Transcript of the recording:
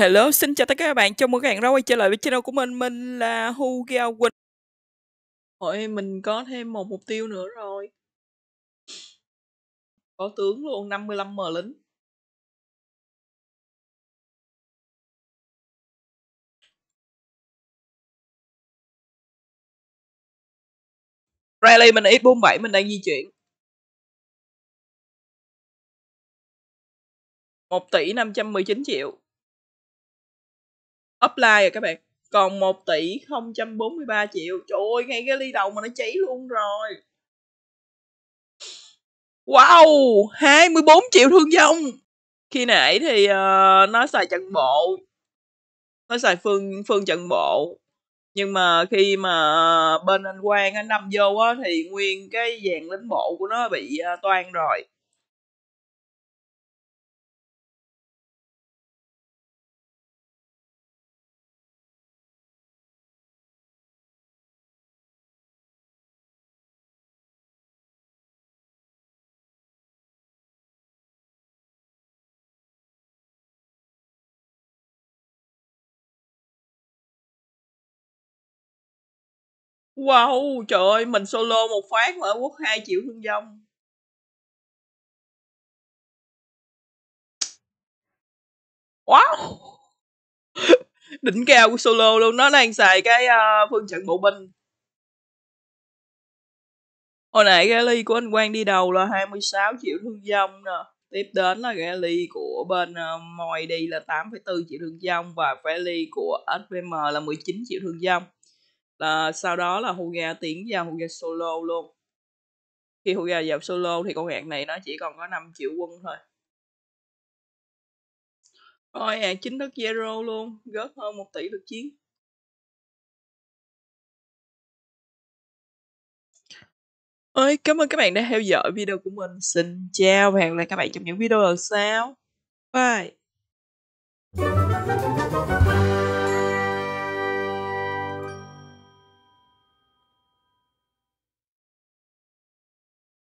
Hello, xin chào tất cả các bạn. Chào mừng các bạn đã quay trở lại với channel của mình. Mình là Hugo Gao Quỳnh. Hội mình có thêm một mục tiêu nữa rồi. Có tướng luôn, 55 mờ lính. Rally mình X47 mình đang di chuyển. 1 tỷ 519 triệu. Upline rồi các bạn còn 1 tỷ 043 triệu trời ơi ngay cái ly đầu mà nó cháy luôn rồi wow 24 triệu thương vong khi nãy thì uh, ờ, nó xài trận bộ nó xài phương phương trận bộ nhưng mà khi mà bên anh Quang anh đâm vô á thì nguyên cái dàn lính bộ của nó bị uh, toan rồi Wow, trời ơi, mình solo một phát mà ở quốc 2 triệu thương vong. Wow. Đỉnh cao của solo luôn, nó đang xài cái uh, phương trận bộ binh. Hồi nãy rally của anh Quang đi đầu là 26 triệu thương vong nè. Tiếp đến là rally của bên uh, Moi đi là 8,4 triệu thương vong và rally của SVM là 19 triệu thương vong là ờ, sau đó là Huga tiến vào Huga solo luôn khi Huga vào solo thì con hạt này nó chỉ còn có 5 triệu quân thôi rồi hạt chính thức zero luôn góp hơn 1 tỷ lượt chiến Ôi, cảm ơn các bạn đã theo dõi video của mình. Xin chào và hẹn lại các bạn trong những video lần sau. Bye!